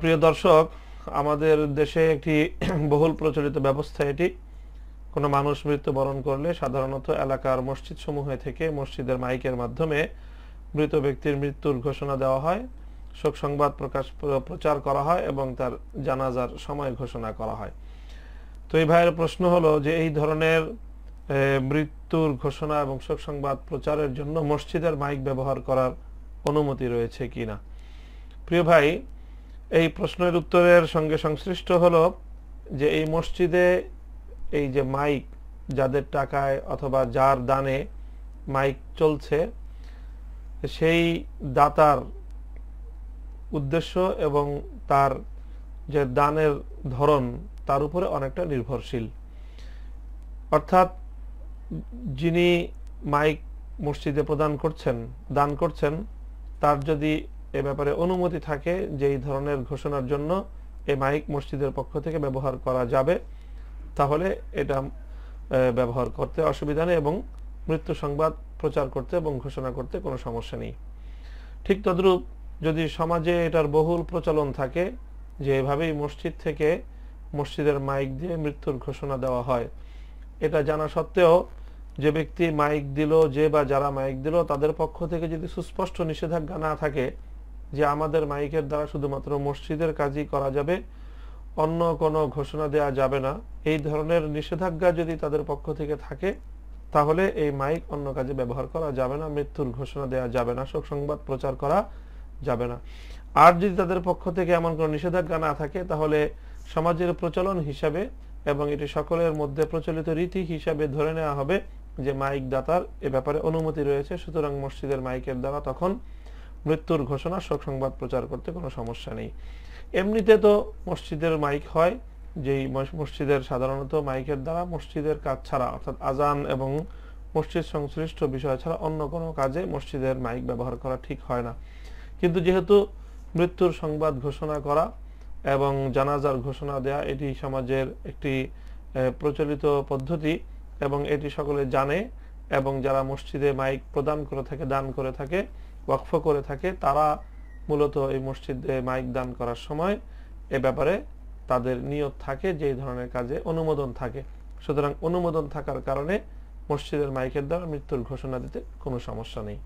প্রিয় দর্শক আমাদের দেশে একটি বহুল প্রচলিত ব্যবস্থা এটি কোনো মানুষ মৃত্যুবরণ করলে সাধারণত এলাকার মসজিদ সমূহে থেকে মসজিদের মাইকের মাধ্যমে মৃত ব্যক্তির মৃত্যুর ঘোষণা দেওয়া হয় শোক সংবাদ প্রকাশ প্রচার করা হয় এবং তার জানাজার সময় ঘোষণা করা হয় তো এই ভাইয়ের প্রশ্ন হলো যে এই ধরনের মৃত্যুর ঘোষণা এবং শোক সংবাদ প্রচারের জন্য মসজিদের মাইক ব্যবহার করার অনুমতি রয়েছে কি না প্রিয় ভাই এই প্রশ্নের উত্তরের সঙ্গে সংশ্লিষ্ট হলো যে এই মসজিদে এই যে মাইক যাদের টাকায় অথবা যার দানে মাইক চলছে সেই দাতার উদ্দেশ্য এবং তার যে দানের ধরন তার উপরে অনেকটা নির্ভরশীল অর্থাৎ যিনি মাইক মসজিদে প্রদান করছেন দান করছেন তার যদি এ ব্যাপারে অনুমতি থাকে যে এই ধরনের ঘোষণার জন্য এই মাইক মসজিদের পক্ষ থেকে ব্যবহার করা যাবে তাহলে এটা ব্যবহার করতে অসুবিধা নেই এবং মৃত্যু সংবাদ প্রচার করতে এবং ঘোষণা করতে কোনো সমস্যা নেই ঠিক তদ্রূপ যদি সমাজে এটার বহুল প্রচলন থাকে যে এভাবেই মসজিদ থেকে মসজিদের মাইক দিয়ে মৃত্যুর ঘোষণা দেওয়া হয় এটা জানা সত্ত্বেও যে ব্যক্তি মাইক দিল যে বা যারা মাইক দিল তাদের পক্ষ থেকে যদি সুস্পষ্ট নিষেধাজ্ঞা না থাকে যে আমাদের মাইকের দ্বারা শুধুমাত্র মসজিদের কাজই করা যাবে অন্য কোনো ঘোষণা দেয়া যাবে না এই ধরনের নিষেধাজ্ঞা যদি তাদের পক্ষ থেকে থাকে তাহলে এই মাইক অন্য কাজে ব্যবহার করা যাবে না মৃত্যুর ঘোষণা দেয়া যাবে না শোক সংবাদ প্রচার করা যাবে না আর যদি তাদের পক্ষ থেকে এমন কোনো নিষেধাজ্ঞা না থাকে তাহলে সমাজের প্রচলন হিসাবে এবং এটি সকলের মধ্যে প্রচলিত রীতি হিসাবে ধরে নেওয়া হবে যে মাইক দাতার এ ব্যাপারে অনুমতি রয়েছে সুতরাং মসজিদের মাইকের দ্বারা তখন মৃত্যুর ঘোষণা শোক সংবাদ প্রচার করতে কোনো সমস্যা নেই এমনিতে তো মসজিদের মাইক হয় যেই মসজিদের সাধারণত মাইকের দ্বারা মসজিদের কাজ ছাড়া অর্থাৎ আজান এবং মসজিদ সংশ্লিষ্ট বিষয় ছাড়া অন্য কোনো কাজে মসজিদের মাইক ব্যবহার করা ঠিক হয় না কিন্তু যেহেতু মৃত্যুর সংবাদ ঘোষণা করা এবং জানাজার ঘোষণা দেয়া এটি সমাজের একটি প্রচলিত পদ্ধতি এবং এটি সকলে জানে এবং যারা মসজিদে মাইক প্রদান করে থাকে দান করে থাকে ওয়াকফ করে থাকে তারা মূলত এই মসজিদে মাইক দান করার সময় এ ব্যাপারে তাদের নিয়ত থাকে যে ধরনের কাজে অনুমোদন থাকে সুতরাং অনুমোদন থাকার কারণে মসজিদের মাইকের দ্বারা মৃত্যুর ঘোষণা দিতে কোনো সমস্যা নেই